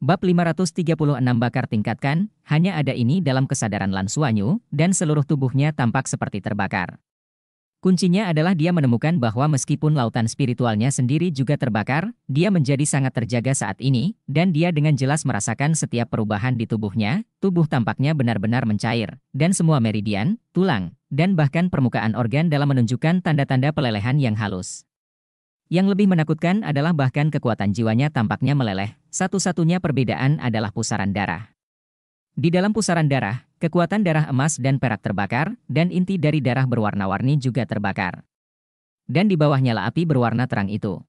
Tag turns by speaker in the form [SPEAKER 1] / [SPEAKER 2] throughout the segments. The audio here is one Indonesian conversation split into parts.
[SPEAKER 1] Bab 536 Bakar tingkatkan, hanya ada ini dalam kesadaran Suanyu, dan seluruh tubuhnya tampak seperti terbakar. Kuncinya adalah dia menemukan bahwa meskipun lautan spiritualnya sendiri juga terbakar, dia menjadi sangat terjaga saat ini, dan dia dengan jelas merasakan setiap perubahan di tubuhnya, tubuh tampaknya benar-benar mencair, dan semua meridian, tulang, dan bahkan permukaan organ dalam menunjukkan tanda-tanda pelelehan yang halus. Yang lebih menakutkan adalah bahkan kekuatan jiwanya tampaknya meleleh, satu-satunya perbedaan adalah pusaran darah. Di dalam pusaran darah, kekuatan darah emas dan perak terbakar, dan inti dari darah berwarna-warni juga terbakar. Dan di bawah nyala api berwarna terang itu.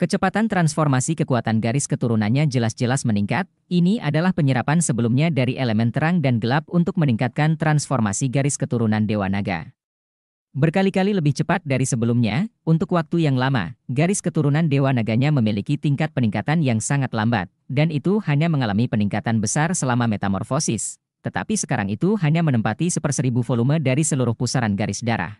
[SPEAKER 1] Kecepatan transformasi kekuatan garis keturunannya jelas-jelas meningkat, ini adalah penyerapan sebelumnya dari elemen terang dan gelap untuk meningkatkan transformasi garis keturunan Dewa Naga. Berkali-kali lebih cepat dari sebelumnya, untuk waktu yang lama, garis keturunan Dewa Naganya memiliki tingkat peningkatan yang sangat lambat, dan itu hanya mengalami peningkatan besar selama metamorfosis. Tetapi sekarang itu hanya menempati seperseribu volume dari seluruh pusaran garis darah.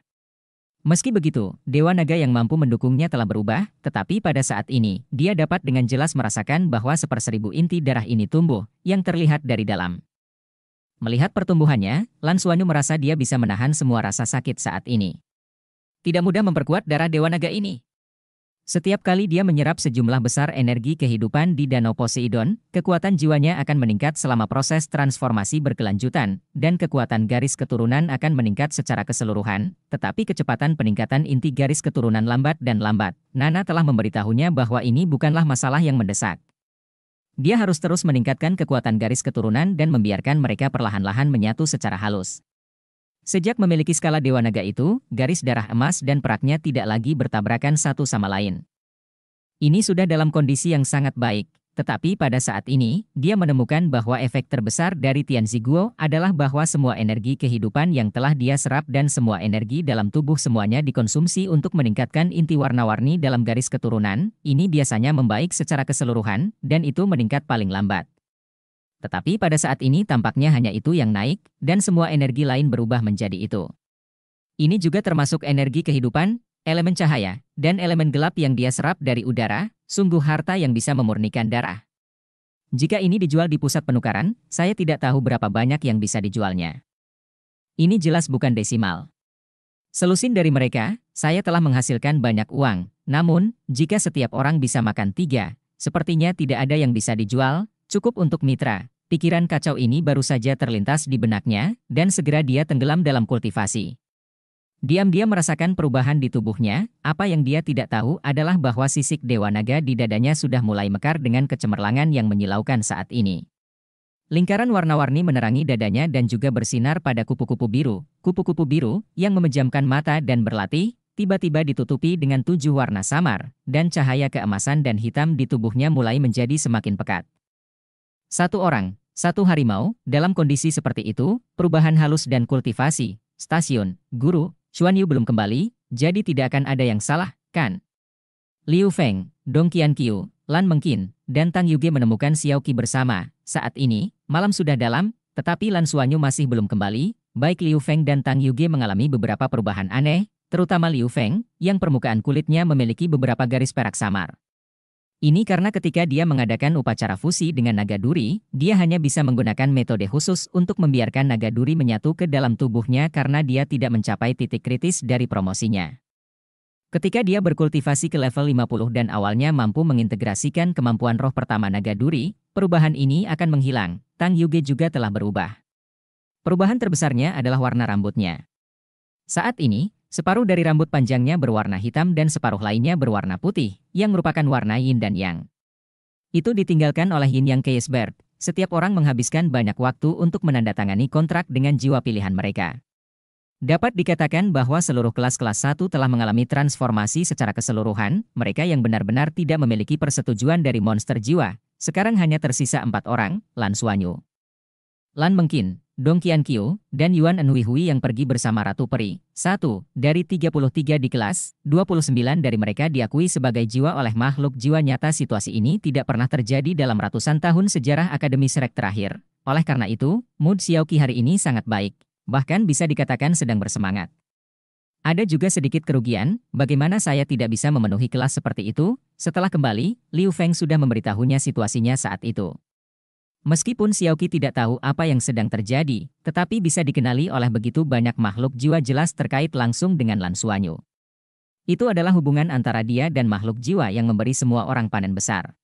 [SPEAKER 1] Meski begitu, Dewa Naga yang mampu mendukungnya telah berubah, tetapi pada saat ini, dia dapat dengan jelas merasakan bahwa seperseribu inti darah ini tumbuh, yang terlihat dari dalam. Melihat pertumbuhannya, Lan Suanyu merasa dia bisa menahan semua rasa sakit saat ini. Tidak mudah memperkuat darah Dewa Naga ini. Setiap kali dia menyerap sejumlah besar energi kehidupan di Danau Poseidon, kekuatan jiwanya akan meningkat selama proses transformasi berkelanjutan, dan kekuatan garis keturunan akan meningkat secara keseluruhan, tetapi kecepatan peningkatan inti garis keturunan lambat dan lambat. Nana telah memberitahunya bahwa ini bukanlah masalah yang mendesak. Dia harus terus meningkatkan kekuatan garis keturunan dan membiarkan mereka perlahan-lahan menyatu secara halus. Sejak memiliki skala Dewa Naga itu, garis darah emas dan peraknya tidak lagi bertabrakan satu sama lain. Ini sudah dalam kondisi yang sangat baik. Tetapi pada saat ini, dia menemukan bahwa efek terbesar dari Tian Ziguo adalah bahwa semua energi kehidupan yang telah dia serap dan semua energi dalam tubuh semuanya dikonsumsi untuk meningkatkan inti warna-warni dalam garis keturunan, ini biasanya membaik secara keseluruhan, dan itu meningkat paling lambat. Tetapi pada saat ini tampaknya hanya itu yang naik, dan semua energi lain berubah menjadi itu. Ini juga termasuk energi kehidupan, elemen cahaya, dan elemen gelap yang dia serap dari udara, sungguh harta yang bisa memurnikan darah. Jika ini dijual di pusat penukaran, saya tidak tahu berapa banyak yang bisa dijualnya. Ini jelas bukan desimal. Selusin dari mereka, saya telah menghasilkan banyak uang, namun, jika setiap orang bisa makan tiga, sepertinya tidak ada yang bisa dijual, cukup untuk mitra. Pikiran kacau ini baru saja terlintas di benaknya, dan segera dia tenggelam dalam kultivasi. Diam-diam merasakan perubahan di tubuhnya, apa yang dia tidak tahu adalah bahwa sisik Dewa Naga di dadanya sudah mulai mekar dengan kecemerlangan yang menyilaukan saat ini. Lingkaran warna-warni menerangi dadanya dan juga bersinar pada kupu-kupu biru, kupu-kupu biru yang memejamkan mata dan berlatih, tiba-tiba ditutupi dengan tujuh warna samar, dan cahaya keemasan dan hitam di tubuhnya mulai menjadi semakin pekat. Satu orang, satu harimau, dalam kondisi seperti itu, perubahan halus dan kultivasi, stasiun, guru, Xuan Yu belum kembali, jadi tidak akan ada yang salah, kan? Liu Feng, Dong Qianqiu, Lan Mengqin, dan Tang Yuge menemukan Xiao Qi bersama. Saat ini, malam sudah dalam, tetapi Lan Yu masih belum kembali. Baik Liu Feng dan Tang Yuge mengalami beberapa perubahan aneh, terutama Liu Feng, yang permukaan kulitnya memiliki beberapa garis perak samar. Ini karena ketika dia mengadakan upacara fusi dengan naga duri, dia hanya bisa menggunakan metode khusus untuk membiarkan naga duri menyatu ke dalam tubuhnya karena dia tidak mencapai titik kritis dari promosinya. Ketika dia berkultivasi ke level 50 dan awalnya mampu mengintegrasikan kemampuan roh pertama naga duri, perubahan ini akan menghilang. Tang Yuge juga telah berubah. Perubahan terbesarnya adalah warna rambutnya. Saat ini, Separuh dari rambut panjangnya berwarna hitam dan separuh lainnya berwarna putih, yang merupakan warna yin dan yang. Itu ditinggalkan oleh yin yang Keisbert. Setiap orang menghabiskan banyak waktu untuk menandatangani kontrak dengan jiwa pilihan mereka. Dapat dikatakan bahwa seluruh kelas-kelas 1 telah mengalami transformasi secara keseluruhan, mereka yang benar-benar tidak memiliki persetujuan dari monster jiwa, sekarang hanya tersisa empat orang, Lan Suanyu. Lan Mengkin, Dong Qiankiu, dan Yuan Enhuihui yang pergi bersama Ratu Peri. Satu Dari 33 di kelas, 29 dari mereka diakui sebagai jiwa oleh makhluk jiwa nyata situasi ini tidak pernah terjadi dalam ratusan tahun sejarah Akademi serek terakhir. Oleh karena itu, mood Xiaoqi hari ini sangat baik. Bahkan bisa dikatakan sedang bersemangat. Ada juga sedikit kerugian, bagaimana saya tidak bisa memenuhi kelas seperti itu, setelah kembali, Liu Feng sudah memberitahunya situasinya saat itu. Meskipun Xiaoqi tidak tahu apa yang sedang terjadi, tetapi bisa dikenali oleh begitu banyak makhluk jiwa jelas terkait langsung dengan Lan Suanyu. Itu adalah hubungan antara dia dan makhluk jiwa yang memberi semua orang panen besar.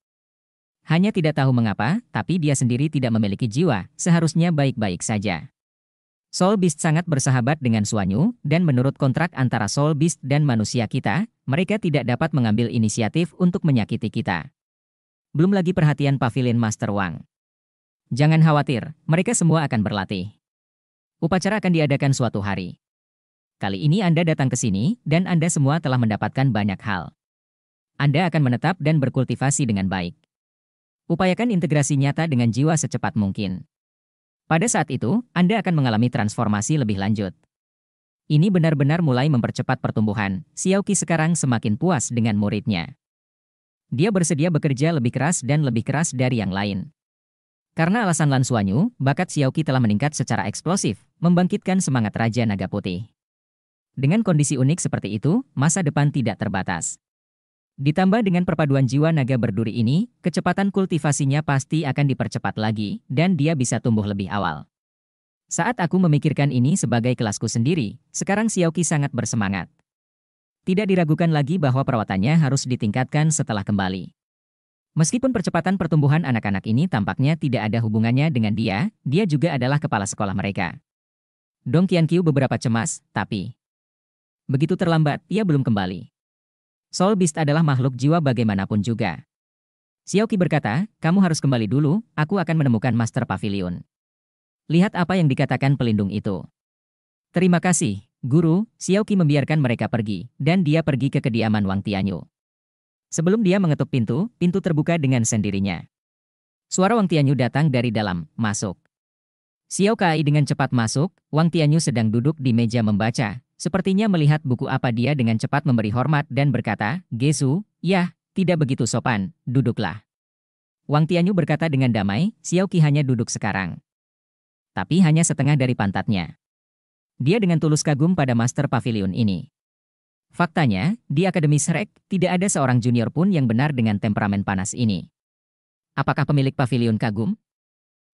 [SPEAKER 1] Hanya tidak tahu mengapa, tapi dia sendiri tidak memiliki jiwa, seharusnya baik-baik saja. Soul Beast sangat bersahabat dengan Suanyu, dan menurut kontrak antara Soul Beast dan manusia kita, mereka tidak dapat mengambil inisiatif untuk menyakiti kita. Belum lagi perhatian Pavilion Master Wang. Jangan khawatir, mereka semua akan berlatih. Upacara akan diadakan suatu hari. Kali ini Anda datang ke sini, dan Anda semua telah mendapatkan banyak hal. Anda akan menetap dan berkultivasi dengan baik. Upayakan integrasi nyata dengan jiwa secepat mungkin. Pada saat itu, Anda akan mengalami transformasi lebih lanjut. Ini benar-benar mulai mempercepat pertumbuhan. Xiaoqi sekarang semakin puas dengan muridnya. Dia bersedia bekerja lebih keras dan lebih keras dari yang lain. Karena alasan Lan Suanyu, bakat Xiaoqi telah meningkat secara eksplosif, membangkitkan semangat Raja Naga Putih. Dengan kondisi unik seperti itu, masa depan tidak terbatas. Ditambah dengan perpaduan jiwa naga berduri ini, kecepatan kultivasinya pasti akan dipercepat lagi, dan dia bisa tumbuh lebih awal. Saat aku memikirkan ini sebagai kelasku sendiri, sekarang Xiaoqi sangat bersemangat. Tidak diragukan lagi bahwa perawatannya harus ditingkatkan setelah kembali. Meskipun percepatan pertumbuhan anak-anak ini tampaknya tidak ada hubungannya dengan dia, dia juga adalah kepala sekolah mereka. Dong Qianqiu beberapa cemas, tapi... Begitu terlambat, ia belum kembali. Soul Beast adalah makhluk jiwa bagaimanapun juga. Xiao Qi berkata, kamu harus kembali dulu, aku akan menemukan Master Pavilion. Lihat apa yang dikatakan pelindung itu. Terima kasih, Guru, Xiao Qi membiarkan mereka pergi, dan dia pergi ke kediaman Wang Tianyu. Sebelum dia mengetuk pintu, pintu terbuka dengan sendirinya. Suara Wang Tianyu datang dari dalam, masuk. Xiao Kai dengan cepat masuk, Wang Tianyu sedang duduk di meja membaca. Sepertinya melihat buku apa dia dengan cepat memberi hormat dan berkata, Gesu, yah, tidak begitu sopan, duduklah. Wang Tianyu berkata dengan damai, Xiao Qi hanya duduk sekarang. Tapi hanya setengah dari pantatnya. Dia dengan tulus kagum pada master pavilion ini. Faktanya, di Akademi Shrek, tidak ada seorang junior pun yang benar dengan temperamen panas ini. Apakah pemilik pavilion kagum?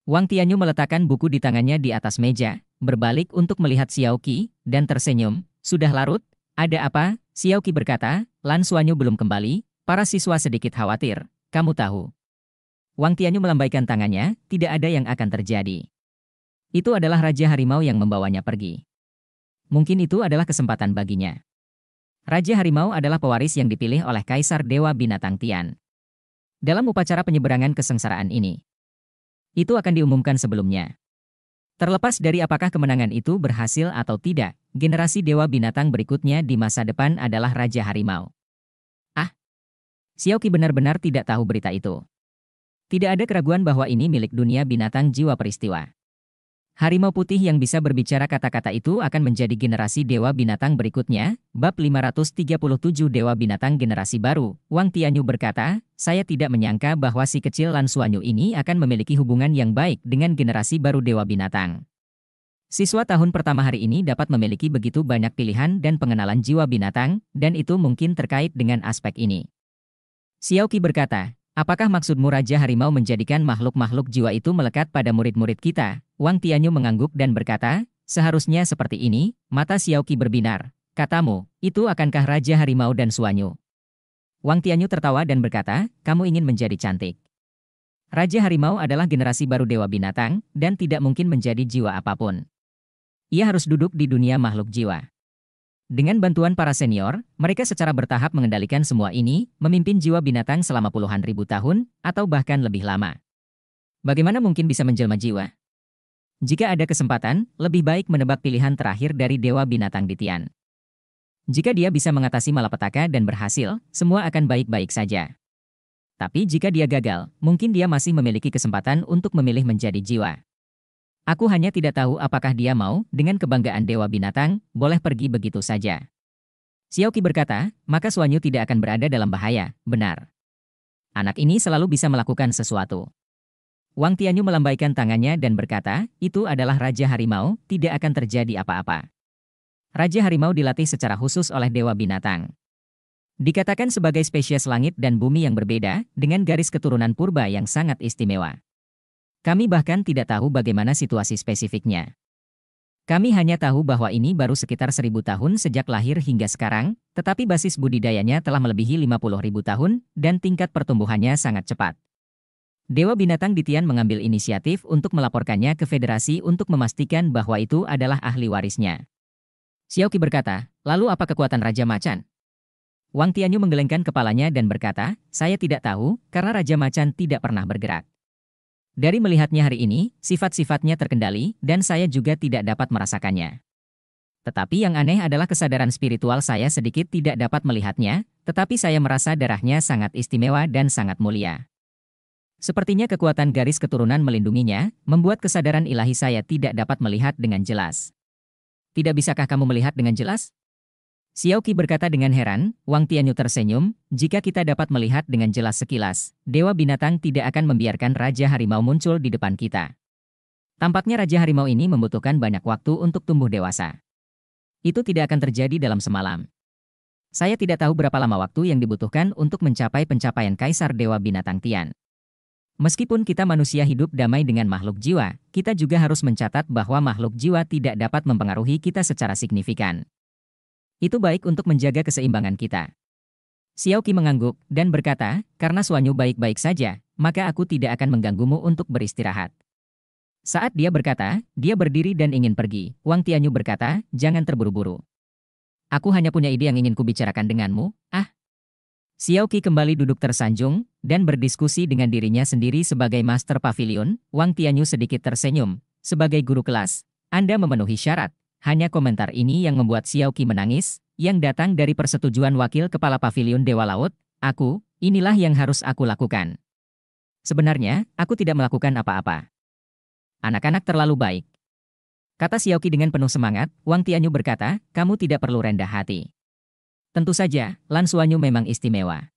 [SPEAKER 1] Wang Tianyu meletakkan buku di tangannya di atas meja, berbalik untuk melihat Xiao Qi, dan tersenyum. Sudah larut? Ada apa? Xiao Qi berkata, Lan Suanyu belum kembali, para siswa sedikit khawatir. Kamu tahu. Wang Tianyu melambaikan tangannya, tidak ada yang akan terjadi. Itu adalah Raja Harimau yang membawanya pergi. Mungkin itu adalah kesempatan baginya. Raja Harimau adalah pewaris yang dipilih oleh Kaisar Dewa Binatang Tian. Dalam upacara penyeberangan kesengsaraan ini, itu akan diumumkan sebelumnya. Terlepas dari apakah kemenangan itu berhasil atau tidak, generasi Dewa Binatang berikutnya di masa depan adalah Raja Harimau. Ah, Xiaoqi benar-benar tidak tahu berita itu. Tidak ada keraguan bahwa ini milik dunia binatang jiwa peristiwa. Harimau putih yang bisa berbicara kata-kata itu akan menjadi generasi dewa binatang berikutnya. Bab 537 Dewa Binatang Generasi Baru, Wang Tianyu berkata, saya tidak menyangka bahwa si kecil Lan Suanyu ini akan memiliki hubungan yang baik dengan generasi baru dewa binatang. Siswa tahun pertama hari ini dapat memiliki begitu banyak pilihan dan pengenalan jiwa binatang, dan itu mungkin terkait dengan aspek ini. Xiaoqi berkata, Apakah maksudmu Raja Harimau menjadikan makhluk-makhluk jiwa itu melekat pada murid-murid kita? Wang Tianyu mengangguk dan berkata, seharusnya seperti ini, mata Xiaoqi berbinar. Katamu, itu akankah Raja Harimau dan Suanyu? Wang Tianyu tertawa dan berkata, kamu ingin menjadi cantik. Raja Harimau adalah generasi baru dewa binatang, dan tidak mungkin menjadi jiwa apapun. Ia harus duduk di dunia makhluk jiwa. Dengan bantuan para senior, mereka secara bertahap mengendalikan semua ini, memimpin jiwa binatang selama puluhan ribu tahun, atau bahkan lebih lama. Bagaimana mungkin bisa menjelma jiwa? Jika ada kesempatan, lebih baik menebak pilihan terakhir dari Dewa Binatang di Tian. Jika dia bisa mengatasi malapetaka dan berhasil, semua akan baik-baik saja. Tapi jika dia gagal, mungkin dia masih memiliki kesempatan untuk memilih menjadi jiwa. Aku hanya tidak tahu apakah dia mau, dengan kebanggaan dewa binatang, boleh pergi begitu saja. Xiaoqi berkata, maka Suanyu tidak akan berada dalam bahaya, benar. Anak ini selalu bisa melakukan sesuatu. Wang Tianyu melambaikan tangannya dan berkata, itu adalah Raja Harimau, tidak akan terjadi apa-apa. Raja Harimau dilatih secara khusus oleh Dewa Binatang. Dikatakan sebagai spesies langit dan bumi yang berbeda, dengan garis keturunan purba yang sangat istimewa. Kami bahkan tidak tahu bagaimana situasi spesifiknya. Kami hanya tahu bahwa ini baru sekitar seribu tahun sejak lahir hingga sekarang, tetapi basis budidayanya telah melebihi lima puluh ribu tahun dan tingkat pertumbuhannya sangat cepat. Dewa Binatang Ditian mengambil inisiatif untuk melaporkannya ke federasi untuk memastikan bahwa itu adalah ahli warisnya. Xiaoqi berkata, lalu apa kekuatan Raja Macan? Wang Tianyu menggelengkan kepalanya dan berkata, saya tidak tahu, karena Raja Macan tidak pernah bergerak. Dari melihatnya hari ini, sifat-sifatnya terkendali, dan saya juga tidak dapat merasakannya. Tetapi yang aneh adalah kesadaran spiritual saya sedikit tidak dapat melihatnya, tetapi saya merasa darahnya sangat istimewa dan sangat mulia. Sepertinya kekuatan garis keturunan melindunginya, membuat kesadaran ilahi saya tidak dapat melihat dengan jelas. Tidak bisakah kamu melihat dengan jelas? Xiao Qi berkata dengan heran, Wang Tianyu tersenyum, jika kita dapat melihat dengan jelas sekilas, Dewa Binatang tidak akan membiarkan Raja Harimau muncul di depan kita. Tampaknya Raja Harimau ini membutuhkan banyak waktu untuk tumbuh dewasa. Itu tidak akan terjadi dalam semalam. Saya tidak tahu berapa lama waktu yang dibutuhkan untuk mencapai pencapaian Kaisar Dewa Binatang Tian. Meskipun kita manusia hidup damai dengan makhluk jiwa, kita juga harus mencatat bahwa makhluk jiwa tidak dapat mempengaruhi kita secara signifikan. Itu baik untuk menjaga keseimbangan kita. Xiaoqi mengangguk dan berkata, karena Suanyu baik-baik saja, maka aku tidak akan mengganggumu untuk beristirahat. Saat dia berkata, dia berdiri dan ingin pergi, Wang Tianyu berkata, jangan terburu-buru. Aku hanya punya ide yang ingin kubicarakan denganmu, ah. Xiaoqi kembali duduk tersanjung, dan berdiskusi dengan dirinya sendiri sebagai master pavilion, Wang Tianyu sedikit tersenyum. Sebagai guru kelas, Anda memenuhi syarat, hanya komentar ini yang membuat Xiao Qi menangis, yang datang dari persetujuan wakil kepala pavilion Dewa Laut, aku, inilah yang harus aku lakukan. Sebenarnya, aku tidak melakukan apa-apa. Anak-anak terlalu baik. Kata Xiao Qi dengan penuh semangat, Wang Tianyu berkata, kamu tidak perlu rendah hati. Tentu saja, Lan Suanyu memang istimewa.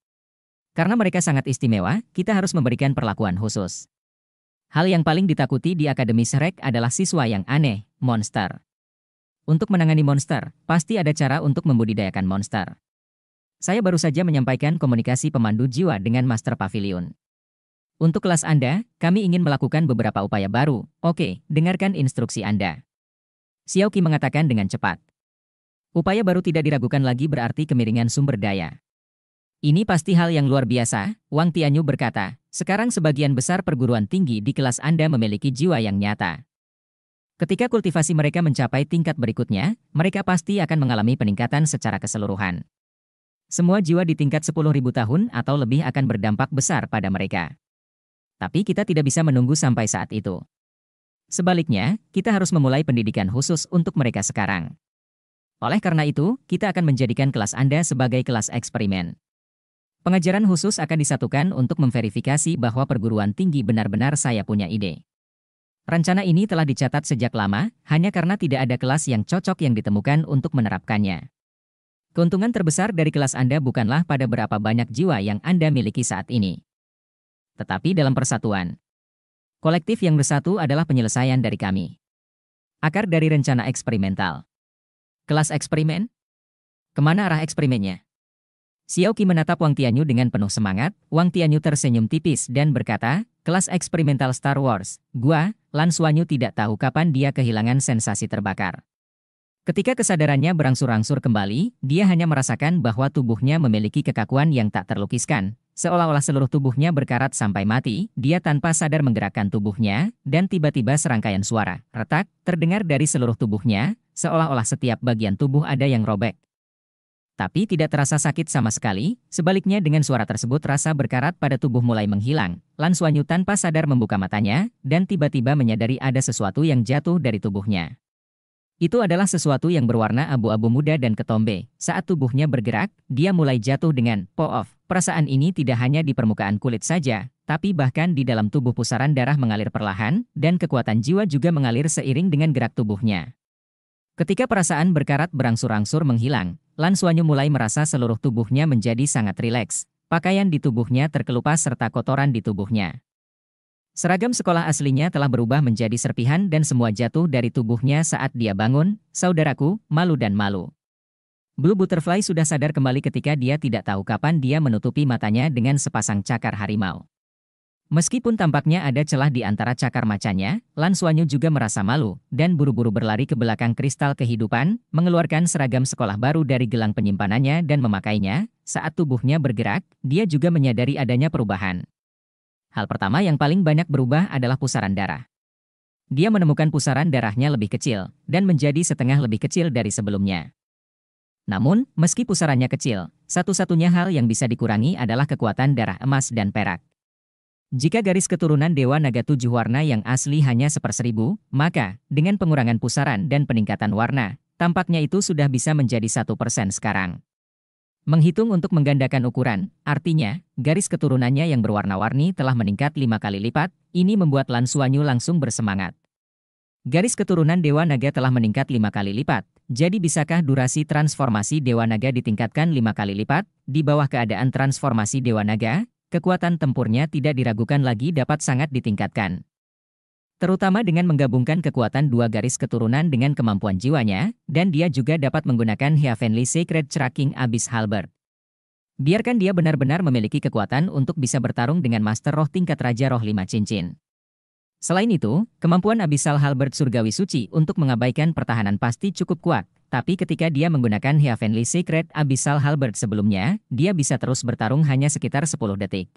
[SPEAKER 1] Karena mereka sangat istimewa, kita harus memberikan perlakuan khusus. Hal yang paling ditakuti di Akademi Shrek adalah siswa yang aneh, monster. Untuk menangani monster, pasti ada cara untuk membudidayakan monster. Saya baru saja menyampaikan komunikasi pemandu jiwa dengan Master Pavilion. Untuk kelas Anda, kami ingin melakukan beberapa upaya baru. Oke, dengarkan instruksi Anda. Xiao Qi mengatakan dengan cepat. Upaya baru tidak diragukan lagi berarti kemiringan sumber daya. Ini pasti hal yang luar biasa, Wang Tianyu berkata. Sekarang sebagian besar perguruan tinggi di kelas Anda memiliki jiwa yang nyata. Ketika kultivasi mereka mencapai tingkat berikutnya, mereka pasti akan mengalami peningkatan secara keseluruhan. Semua jiwa di tingkat 10.000 tahun atau lebih akan berdampak besar pada mereka. Tapi kita tidak bisa menunggu sampai saat itu. Sebaliknya, kita harus memulai pendidikan khusus untuk mereka sekarang. Oleh karena itu, kita akan menjadikan kelas Anda sebagai kelas eksperimen. Pengajaran khusus akan disatukan untuk memverifikasi bahwa perguruan tinggi benar-benar saya punya ide. Rencana ini telah dicatat sejak lama, hanya karena tidak ada kelas yang cocok yang ditemukan untuk menerapkannya. Keuntungan terbesar dari kelas Anda bukanlah pada berapa banyak jiwa yang Anda miliki saat ini, tetapi dalam persatuan. Kolektif yang bersatu adalah penyelesaian dari kami. Akar dari rencana eksperimental. Kelas eksperimen? Kemana arah eksperimennya? Xiaoqi menatap Wang Tianyu dengan penuh semangat, Wang Tianyu tersenyum tipis dan berkata, kelas eksperimental Star Wars, gua, Lan Suanyu tidak tahu kapan dia kehilangan sensasi terbakar. Ketika kesadarannya berangsur-angsur kembali, dia hanya merasakan bahwa tubuhnya memiliki kekakuan yang tak terlukiskan. Seolah-olah seluruh tubuhnya berkarat sampai mati, dia tanpa sadar menggerakkan tubuhnya, dan tiba-tiba serangkaian suara, retak, terdengar dari seluruh tubuhnya, seolah-olah setiap bagian tubuh ada yang robek. Tapi tidak terasa sakit sama sekali, sebaliknya dengan suara tersebut rasa berkarat pada tubuh mulai menghilang. Lan Suanyu tanpa sadar membuka matanya, dan tiba-tiba menyadari ada sesuatu yang jatuh dari tubuhnya. Itu adalah sesuatu yang berwarna abu-abu muda dan ketombe. Saat tubuhnya bergerak, dia mulai jatuh dengan po-off. Perasaan ini tidak hanya di permukaan kulit saja, tapi bahkan di dalam tubuh pusaran darah mengalir perlahan, dan kekuatan jiwa juga mengalir seiring dengan gerak tubuhnya. Ketika perasaan berkarat berangsur-angsur menghilang, Lan Suanyu mulai merasa seluruh tubuhnya menjadi sangat rileks. Pakaian di tubuhnya terkelupas serta kotoran di tubuhnya. Seragam sekolah aslinya telah berubah menjadi serpihan dan semua jatuh dari tubuhnya saat dia bangun, saudaraku, malu dan malu. Blue Butterfly sudah sadar kembali ketika dia tidak tahu kapan dia menutupi matanya dengan sepasang cakar harimau. Meskipun tampaknya ada celah di antara cakar macanya, Lan Suanyu juga merasa malu, dan buru-buru berlari ke belakang kristal kehidupan, mengeluarkan seragam sekolah baru dari gelang penyimpanannya dan memakainya, saat tubuhnya bergerak, dia juga menyadari adanya perubahan. Hal pertama yang paling banyak berubah adalah pusaran darah. Dia menemukan pusaran darahnya lebih kecil, dan menjadi setengah lebih kecil dari sebelumnya. Namun, meski pusarannya kecil, satu-satunya hal yang bisa dikurangi adalah kekuatan darah emas dan perak. Jika garis keturunan Dewa Naga tujuh warna yang asli hanya seperseribu, maka, dengan pengurangan pusaran dan peningkatan warna, tampaknya itu sudah bisa menjadi satu persen sekarang. Menghitung untuk menggandakan ukuran, artinya, garis keturunannya yang berwarna-warni telah meningkat lima kali lipat, ini membuat Lan Suanyu langsung bersemangat. Garis keturunan Dewa Naga telah meningkat lima kali lipat, jadi bisakah durasi transformasi Dewa Naga ditingkatkan lima kali lipat, di bawah keadaan transformasi Dewa Naga, kekuatan tempurnya tidak diragukan lagi dapat sangat ditingkatkan. Terutama dengan menggabungkan kekuatan dua garis keturunan dengan kemampuan jiwanya, dan dia juga dapat menggunakan Heavenly Sacred Tracking Abyss Halberd. Biarkan dia benar-benar memiliki kekuatan untuk bisa bertarung dengan Master Roh tingkat Raja Roh 5 Cincin. Selain itu, kemampuan Abyssal Halberd Surgawi Suci untuk mengabaikan pertahanan pasti cukup kuat, tapi ketika dia menggunakan Heavenly Secret Abyssal Halberd sebelumnya, dia bisa terus bertarung hanya sekitar 10 detik.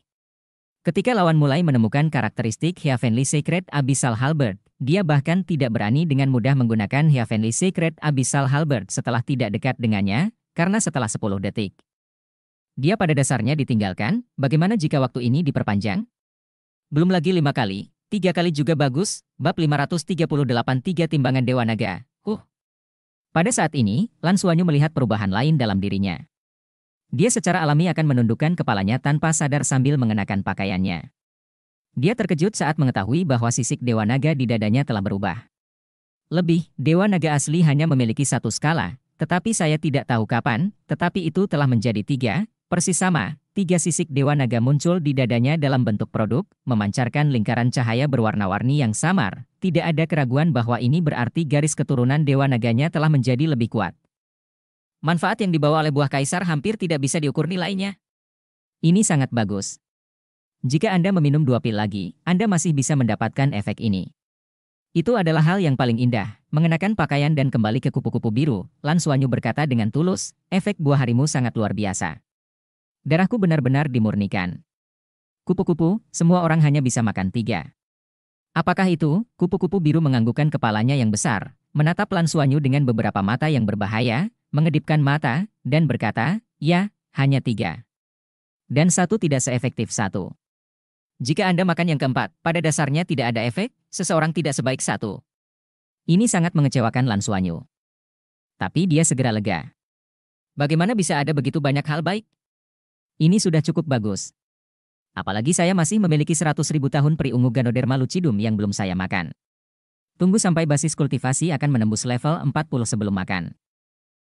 [SPEAKER 1] Ketika lawan mulai menemukan karakteristik Heavenly Secret Abyssal Halberd, dia bahkan tidak berani dengan mudah menggunakan Heavenly Secret Abyssal Halberd setelah tidak dekat dengannya, karena setelah 10 detik. Dia pada dasarnya ditinggalkan, bagaimana jika waktu ini diperpanjang? Belum lagi lima kali, tiga kali juga bagus, bab 538 tiga timbangan Dewa Naga. Pada saat ini, Lan Suanyu melihat perubahan lain dalam dirinya. Dia secara alami akan menundukkan kepalanya tanpa sadar sambil mengenakan pakaiannya. Dia terkejut saat mengetahui bahwa sisik Dewa Naga di dadanya telah berubah. Lebih, Dewa Naga asli hanya memiliki satu skala, tetapi saya tidak tahu kapan, tetapi itu telah menjadi tiga, Persis sama, tiga sisik Dewa Naga muncul di dadanya dalam bentuk produk, memancarkan lingkaran cahaya berwarna-warni yang samar. Tidak ada keraguan bahwa ini berarti garis keturunan Dewa Naganya telah menjadi lebih kuat. Manfaat yang dibawa oleh buah kaisar hampir tidak bisa diukur nilainya. Ini sangat bagus. Jika Anda meminum dua pil lagi, Anda masih bisa mendapatkan efek ini. Itu adalah hal yang paling indah, mengenakan pakaian dan kembali ke kupu-kupu biru, Lan Suanyu berkata dengan tulus, efek buah harimu sangat luar biasa. Darahku benar-benar dimurnikan. Kupu-kupu, semua orang hanya bisa makan tiga. Apakah itu? Kupu-kupu biru menganggukkan kepalanya yang besar, menatap Lan dengan beberapa mata yang berbahaya, mengedipkan mata, dan berkata, ya, hanya tiga. Dan satu tidak seefektif satu. Jika Anda makan yang keempat, pada dasarnya tidak ada efek, seseorang tidak sebaik satu. Ini sangat mengecewakan Lan Tapi dia segera lega. Bagaimana bisa ada begitu banyak hal baik? Ini sudah cukup bagus. Apalagi saya masih memiliki 100 ribu tahun periungu Ganoderma lucidum yang belum saya makan. Tunggu sampai basis kultivasi akan menembus level 40 sebelum makan.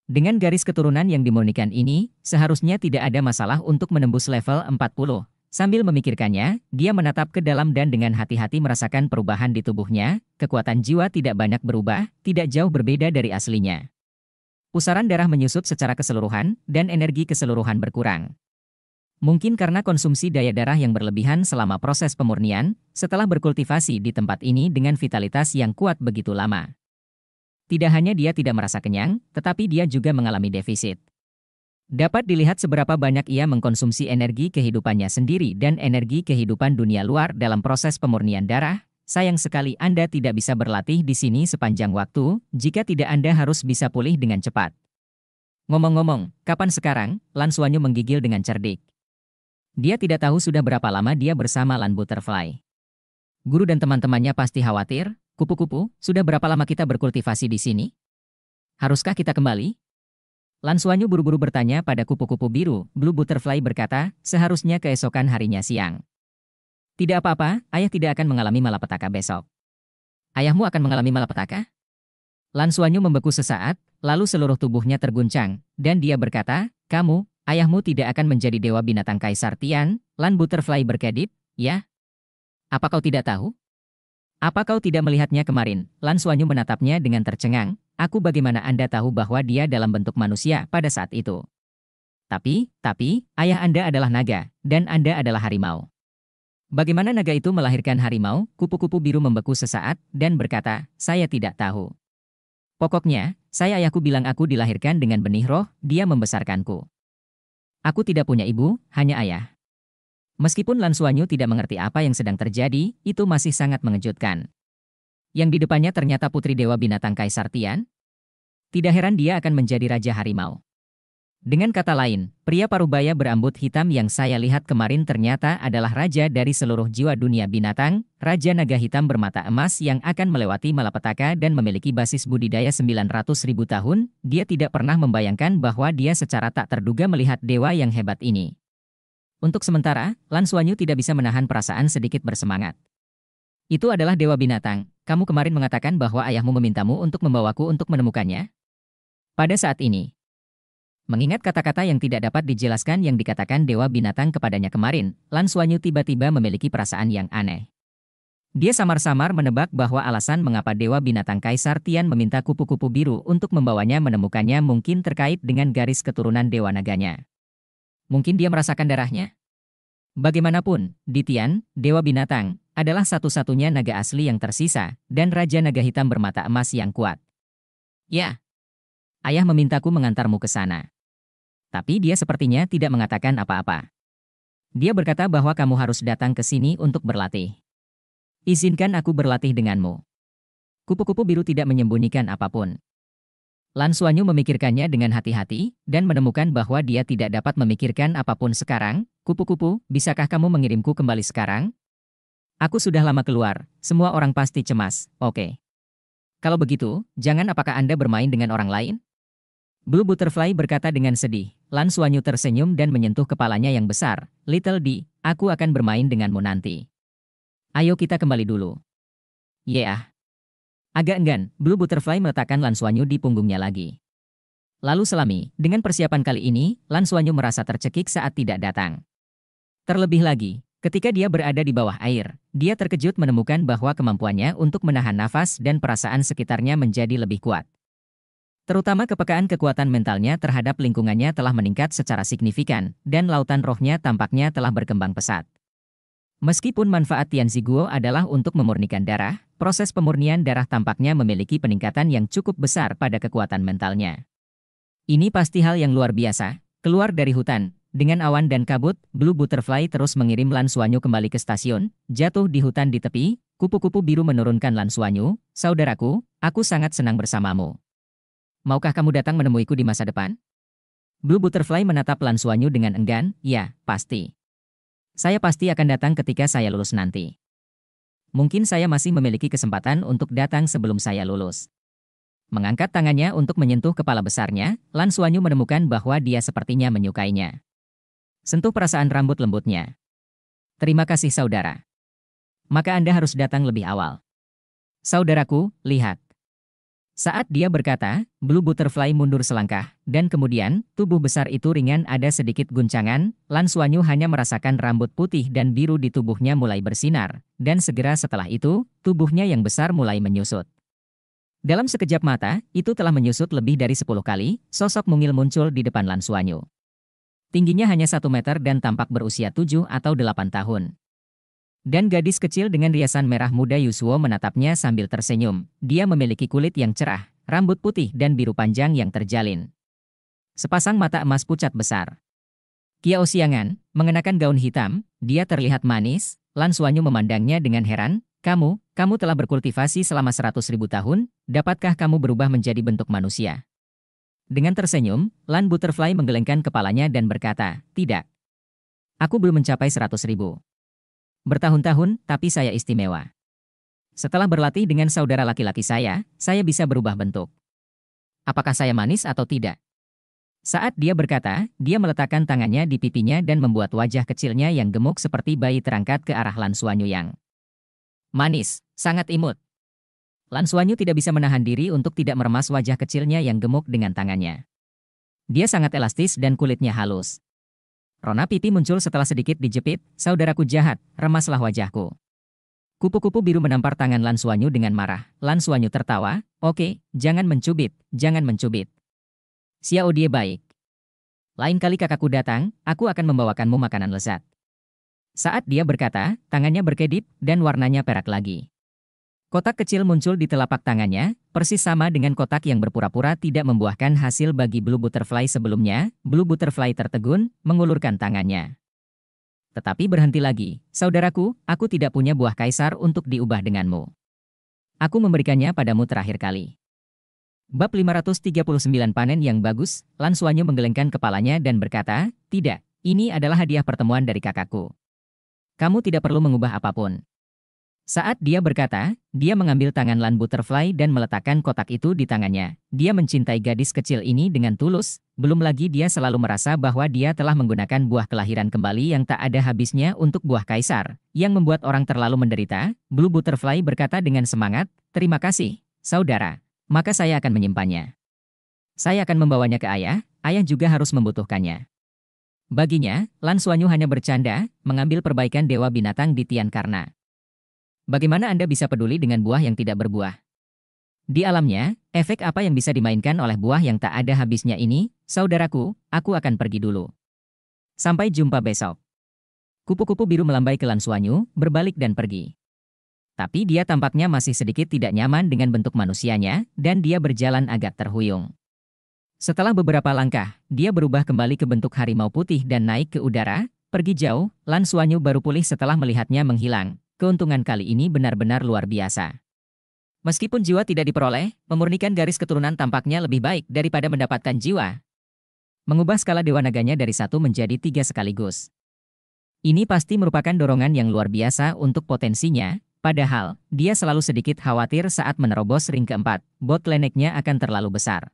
[SPEAKER 1] Dengan garis keturunan yang dimurnikan ini, seharusnya tidak ada masalah untuk menembus level 40. Sambil memikirkannya, dia menatap ke dalam dan dengan hati-hati merasakan perubahan di tubuhnya, kekuatan jiwa tidak banyak berubah, tidak jauh berbeda dari aslinya. Pusaran darah menyusut secara keseluruhan, dan energi keseluruhan berkurang. Mungkin karena konsumsi daya darah yang berlebihan selama proses pemurnian, setelah berkultivasi di tempat ini dengan vitalitas yang kuat begitu lama. Tidak hanya dia tidak merasa kenyang, tetapi dia juga mengalami defisit. Dapat dilihat seberapa banyak ia mengkonsumsi energi kehidupannya sendiri dan energi kehidupan dunia luar dalam proses pemurnian darah. Sayang sekali Anda tidak bisa berlatih di sini sepanjang waktu, jika tidak Anda harus bisa pulih dengan cepat. Ngomong-ngomong, kapan sekarang, Lansuanyu menggigil dengan cerdik. Dia tidak tahu sudah berapa lama dia bersama Lan Butterfly. Guru dan teman-temannya pasti khawatir, kupu-kupu, sudah berapa lama kita berkultivasi di sini? Haruskah kita kembali? Lan Suanyu buru-buru bertanya pada kupu-kupu biru, Blue Butterfly berkata, seharusnya keesokan harinya siang. Tidak apa-apa, ayah tidak akan mengalami malapetaka besok. Ayahmu akan mengalami malapetaka? Lan Suanyu membeku sesaat, lalu seluruh tubuhnya terguncang, dan dia berkata, kamu, ayahmu tidak akan menjadi dewa binatang kaisar Tian, Lan Butterfly berkedip, ya? Apa kau tidak tahu? Apa kau tidak melihatnya kemarin? Lan Suanyu menatapnya dengan tercengang, aku bagaimana Anda tahu bahwa dia dalam bentuk manusia pada saat itu? Tapi, tapi, ayah Anda adalah naga, dan Anda adalah harimau. Bagaimana naga itu melahirkan harimau, kupu-kupu biru membeku sesaat, dan berkata, saya tidak tahu. Pokoknya, saya ayahku bilang aku dilahirkan dengan benih roh, dia membesarkanku. Aku tidak punya ibu, hanya ayah. Meskipun Lan Suanyu tidak mengerti apa yang sedang terjadi, itu masih sangat mengejutkan. Yang di depannya ternyata putri dewa binatang Kaisar Tian? Tidak heran dia akan menjadi raja harimau. Dengan kata lain, pria parubaya berambut hitam yang saya lihat kemarin ternyata adalah raja dari seluruh jiwa dunia binatang, raja naga hitam bermata emas yang akan melewati malapetaka dan memiliki basis budidaya 900 ribu tahun, dia tidak pernah membayangkan bahwa dia secara tak terduga melihat dewa yang hebat ini. Untuk sementara, Lan Suanyu tidak bisa menahan perasaan sedikit bersemangat. Itu adalah dewa binatang, kamu kemarin mengatakan bahwa ayahmu memintamu untuk membawaku untuk menemukannya. Pada saat ini, Mengingat kata-kata yang tidak dapat dijelaskan yang dikatakan dewa binatang kepadanya kemarin, Lan Suanyu tiba-tiba memiliki perasaan yang aneh. Dia samar-samar menebak bahwa alasan mengapa dewa binatang Kaisar Tian meminta kupu-kupu biru untuk membawanya menemukannya mungkin terkait dengan garis keturunan dewa naganya. Mungkin dia merasakan darahnya? Bagaimanapun, di Tian, dewa binatang, adalah satu-satunya naga asli yang tersisa, dan raja naga hitam bermata emas yang kuat. Ya. Ayah memintaku mengantarmu ke sana. Tapi dia sepertinya tidak mengatakan apa-apa. Dia berkata bahwa kamu harus datang ke sini untuk berlatih. Izinkan aku berlatih denganmu. Kupu-kupu biru tidak menyembunyikan apapun. Lan Suanyu memikirkannya dengan hati-hati, dan menemukan bahwa dia tidak dapat memikirkan apapun sekarang. Kupu-kupu, bisakah kamu mengirimku kembali sekarang? Aku sudah lama keluar, semua orang pasti cemas, oke. Okay. Kalau begitu, jangan apakah Anda bermain dengan orang lain? Blue Butterfly berkata dengan sedih. Lan Suanyu tersenyum dan menyentuh kepalanya yang besar. Little D, aku akan bermain denganmu nanti. Ayo kita kembali dulu. Yeah. Agak enggan, Blue Butterfly meletakkan Lan Suanyu di punggungnya lagi. Lalu selami, dengan persiapan kali ini, Lan Suanyu merasa tercekik saat tidak datang. Terlebih lagi, Ketika dia berada di bawah air, dia terkejut menemukan bahwa kemampuannya untuk menahan nafas dan perasaan sekitarnya menjadi lebih kuat. Terutama kepekaan kekuatan mentalnya terhadap lingkungannya telah meningkat secara signifikan, dan lautan rohnya tampaknya telah berkembang pesat. Meskipun manfaat Tianziguo adalah untuk memurnikan darah, proses pemurnian darah tampaknya memiliki peningkatan yang cukup besar pada kekuatan mentalnya. Ini pasti hal yang luar biasa. Keluar dari hutan, dengan awan dan kabut, Blue Butterfly terus mengirim Lan Suanyu kembali ke stasiun, jatuh di hutan di tepi, kupu-kupu biru menurunkan Lan Suanyu, saudaraku, aku sangat senang bersamamu maukah kamu datang menemuiku di masa depan? Blue Butterfly menatap Lan Suanyu dengan enggan, ya, pasti. Saya pasti akan datang ketika saya lulus nanti. Mungkin saya masih memiliki kesempatan untuk datang sebelum saya lulus. Mengangkat tangannya untuk menyentuh kepala besarnya, Lan Suanyu menemukan bahwa dia sepertinya menyukainya. Sentuh perasaan rambut lembutnya. Terima kasih saudara. Maka Anda harus datang lebih awal. Saudaraku, lihat. Saat dia berkata, Blue Butterfly mundur selangkah, dan kemudian, tubuh besar itu ringan ada sedikit guncangan, Lan Suanyu hanya merasakan rambut putih dan biru di tubuhnya mulai bersinar, dan segera setelah itu, tubuhnya yang besar mulai menyusut. Dalam sekejap mata, itu telah menyusut lebih dari 10 kali, sosok mungil muncul di depan Lan Suanyu. Tingginya hanya 1 meter dan tampak berusia 7 atau 8 tahun. Dan gadis kecil dengan riasan merah muda Yusuo menatapnya sambil tersenyum. Dia memiliki kulit yang cerah, rambut putih dan biru panjang yang terjalin. Sepasang mata emas pucat besar. Kia Osiangan, mengenakan gaun hitam, dia terlihat manis, Lan Suanyu memandangnya dengan heran, kamu, kamu telah berkultivasi selama seratus ribu tahun, dapatkah kamu berubah menjadi bentuk manusia? Dengan tersenyum, Lan Butterfly menggelengkan kepalanya dan berkata, tidak. Aku belum mencapai seratus ribu. Bertahun-tahun, tapi saya istimewa. Setelah berlatih dengan saudara laki-laki saya, saya bisa berubah bentuk. Apakah saya manis atau tidak? Saat dia berkata, dia meletakkan tangannya di pipinya dan membuat wajah kecilnya yang gemuk seperti bayi terangkat ke arah Lansuanyu yang manis, sangat imut. Lansuanyu tidak bisa menahan diri untuk tidak meremas wajah kecilnya yang gemuk dengan tangannya. Dia sangat elastis dan kulitnya halus, Rona pipi muncul setelah sedikit dijepit, saudaraku jahat, remaslah wajahku. Kupu-kupu biru menampar tangan Lan dengan marah. Lan tertawa, oke, jangan mencubit, jangan mencubit. Xiao Die baik. Lain kali kakakku datang, aku akan membawakanmu makanan lezat. Saat dia berkata, tangannya berkedip dan warnanya perak lagi. Kotak kecil muncul di telapak tangannya, persis sama dengan kotak yang berpura-pura tidak membuahkan hasil bagi Blue Butterfly sebelumnya. Blue Butterfly tertegun, mengulurkan tangannya. Tetapi berhenti lagi, saudaraku, aku tidak punya buah kaisar untuk diubah denganmu. Aku memberikannya padamu terakhir kali. Bab 539 panen yang bagus, Lansuanyu menggelengkan kepalanya dan berkata, Tidak, ini adalah hadiah pertemuan dari kakakku. Kamu tidak perlu mengubah apapun. Saat dia berkata, dia mengambil tangan Lan Butterfly dan meletakkan kotak itu di tangannya. Dia mencintai gadis kecil ini dengan tulus, belum lagi dia selalu merasa bahwa dia telah menggunakan buah kelahiran kembali yang tak ada habisnya untuk buah kaisar, yang membuat orang terlalu menderita. Blue Butterfly berkata dengan semangat, terima kasih, saudara, maka saya akan menyimpannya. Saya akan membawanya ke ayah, ayah juga harus membutuhkannya. Baginya, Lan Suanyu hanya bercanda, mengambil perbaikan dewa binatang di Tian Karna. Bagaimana Anda bisa peduli dengan buah yang tidak berbuah? Di alamnya, efek apa yang bisa dimainkan oleh buah yang tak ada habisnya ini? Saudaraku, aku akan pergi dulu. Sampai jumpa besok. Kupu-kupu biru melambai ke Lansuanyu, berbalik dan pergi. Tapi dia tampaknya masih sedikit tidak nyaman dengan bentuk manusianya, dan dia berjalan agak terhuyung. Setelah beberapa langkah, dia berubah kembali ke bentuk harimau putih dan naik ke udara, pergi jauh, Lansuanyu baru pulih setelah melihatnya menghilang, keuntungan kali ini benar-benar luar biasa. Meskipun jiwa tidak diperoleh, memurnikan garis keturunan tampaknya lebih baik daripada mendapatkan jiwa. Mengubah skala dewa naganya dari satu menjadi tiga sekaligus. Ini pasti merupakan dorongan yang luar biasa untuk potensinya, padahal dia selalu sedikit khawatir saat menerobos ring keempat, bot leneknya akan terlalu besar.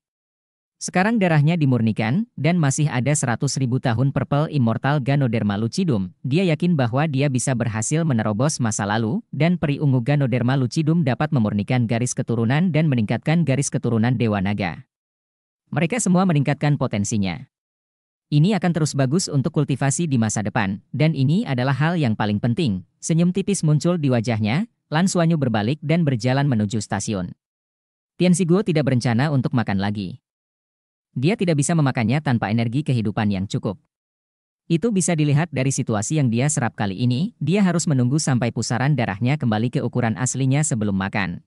[SPEAKER 1] Sekarang darahnya dimurnikan, dan masih ada 100 ribu tahun Purple Immortal Ganoderma Lucidum. Dia yakin bahwa dia bisa berhasil menerobos masa lalu, dan peri ungu Ganoderma Lucidum dapat memurnikan garis keturunan dan meningkatkan garis keturunan Dewa Naga. Mereka semua meningkatkan potensinya. Ini akan terus bagus untuk kultivasi di masa depan, dan ini adalah hal yang paling penting. Senyum tipis muncul di wajahnya, Suanyu berbalik dan berjalan menuju stasiun. Tian Siguo tidak berencana untuk makan lagi. Dia tidak bisa memakannya tanpa energi kehidupan yang cukup. Itu bisa dilihat dari situasi yang dia serap kali ini, dia harus menunggu sampai pusaran darahnya kembali ke ukuran aslinya sebelum makan.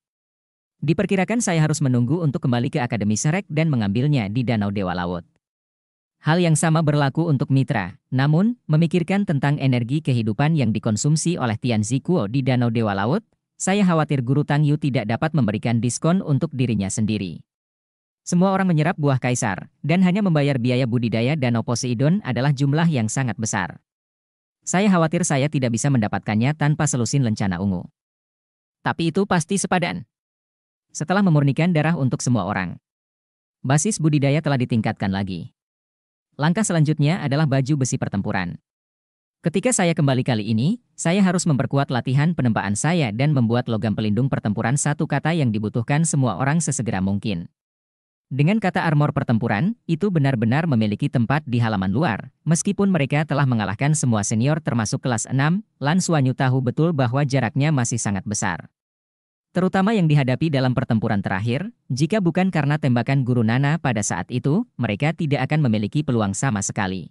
[SPEAKER 1] Diperkirakan saya harus menunggu untuk kembali ke Akademi Serek dan mengambilnya di Danau Dewa Laut. Hal yang sama berlaku untuk Mitra, namun, memikirkan tentang energi kehidupan yang dikonsumsi oleh Tian Zikuo di Danau Dewa Laut, saya khawatir Guru Tang Yu tidak dapat memberikan diskon untuk dirinya sendiri. Semua orang menyerap buah kaisar, dan hanya membayar biaya budidaya Danau Poseidon adalah jumlah yang sangat besar. Saya khawatir saya tidak bisa mendapatkannya tanpa selusin lencana ungu. Tapi itu pasti sepadan. Setelah memurnikan darah untuk semua orang, basis budidaya telah ditingkatkan lagi. Langkah selanjutnya adalah baju besi pertempuran. Ketika saya kembali kali ini, saya harus memperkuat latihan penempaan saya dan membuat logam pelindung pertempuran satu kata yang dibutuhkan semua orang sesegera mungkin. Dengan kata armor pertempuran, itu benar-benar memiliki tempat di halaman luar. Meskipun mereka telah mengalahkan semua senior termasuk kelas 6, Lan Suanyu tahu betul bahwa jaraknya masih sangat besar. Terutama yang dihadapi dalam pertempuran terakhir, jika bukan karena tembakan guru Nana pada saat itu, mereka tidak akan memiliki peluang sama sekali.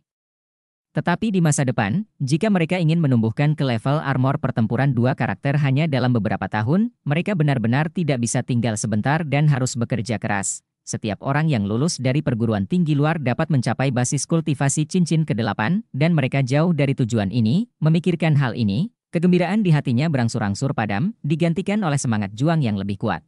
[SPEAKER 1] Tetapi di masa depan, jika mereka ingin menumbuhkan ke level armor pertempuran dua karakter hanya dalam beberapa tahun, mereka benar-benar tidak bisa tinggal sebentar dan harus bekerja keras setiap orang yang lulus dari perguruan tinggi luar dapat mencapai basis kultivasi cincin ke-8, dan mereka jauh dari tujuan ini, memikirkan hal ini, kegembiraan di hatinya berangsur-angsur padam, digantikan oleh semangat juang yang lebih kuat.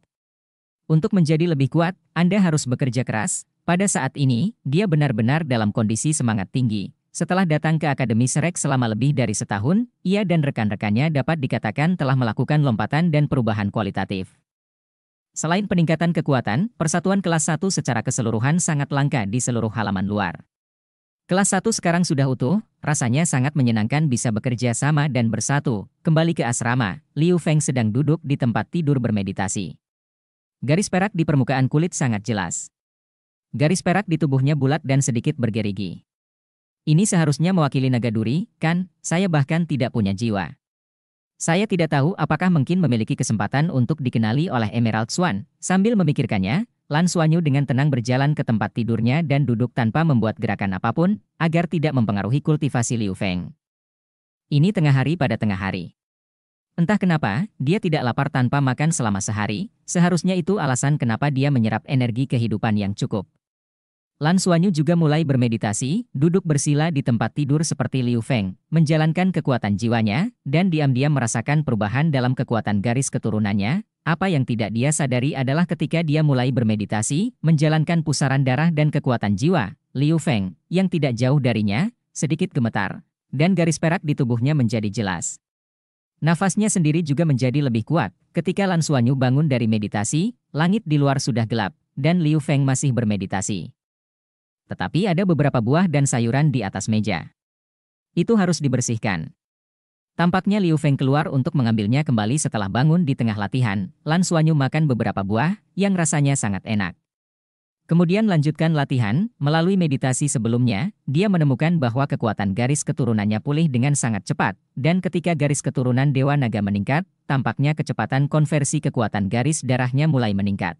[SPEAKER 1] Untuk menjadi lebih kuat, Anda harus bekerja keras, pada saat ini, dia benar-benar dalam kondisi semangat tinggi. Setelah datang ke Akademi Serek selama lebih dari setahun, ia dan rekan-rekannya dapat dikatakan telah melakukan lompatan dan perubahan kualitatif. Selain peningkatan kekuatan, persatuan kelas 1 secara keseluruhan sangat langka di seluruh halaman luar. Kelas 1 sekarang sudah utuh, rasanya sangat menyenangkan bisa bekerja sama dan bersatu. Kembali ke asrama, Liu Feng sedang duduk di tempat tidur bermeditasi. Garis perak di permukaan kulit sangat jelas. Garis perak di tubuhnya bulat dan sedikit bergerigi. Ini seharusnya mewakili naga duri, kan? Saya bahkan tidak punya jiwa. Saya tidak tahu apakah mungkin memiliki kesempatan untuk dikenali oleh Emerald Swan. Sambil memikirkannya, Lan Suanyu dengan tenang berjalan ke tempat tidurnya dan duduk tanpa membuat gerakan apapun, agar tidak mempengaruhi kultivasi Liu Feng. Ini tengah hari pada tengah hari. Entah kenapa, dia tidak lapar tanpa makan selama sehari, seharusnya itu alasan kenapa dia menyerap energi kehidupan yang cukup. Lan Suanyu juga mulai bermeditasi, duduk bersila di tempat tidur seperti Liu Feng, menjalankan kekuatan jiwanya, dan diam-diam merasakan perubahan dalam kekuatan garis keturunannya. Apa yang tidak dia sadari adalah ketika dia mulai bermeditasi, menjalankan pusaran darah dan kekuatan jiwa, Liu Feng, yang tidak jauh darinya, sedikit gemetar, dan garis perak di tubuhnya menjadi jelas. Nafasnya sendiri juga menjadi lebih kuat. Ketika Lan Suanyu bangun dari meditasi, langit di luar sudah gelap, dan Liu Feng masih bermeditasi tetapi ada beberapa buah dan sayuran di atas meja. Itu harus dibersihkan. Tampaknya Liu Feng keluar untuk mengambilnya kembali setelah bangun di tengah latihan, Lan Suanyu makan beberapa buah, yang rasanya sangat enak. Kemudian lanjutkan latihan, melalui meditasi sebelumnya, dia menemukan bahwa kekuatan garis keturunannya pulih dengan sangat cepat, dan ketika garis keturunan Dewa Naga meningkat, tampaknya kecepatan konversi kekuatan garis darahnya mulai meningkat.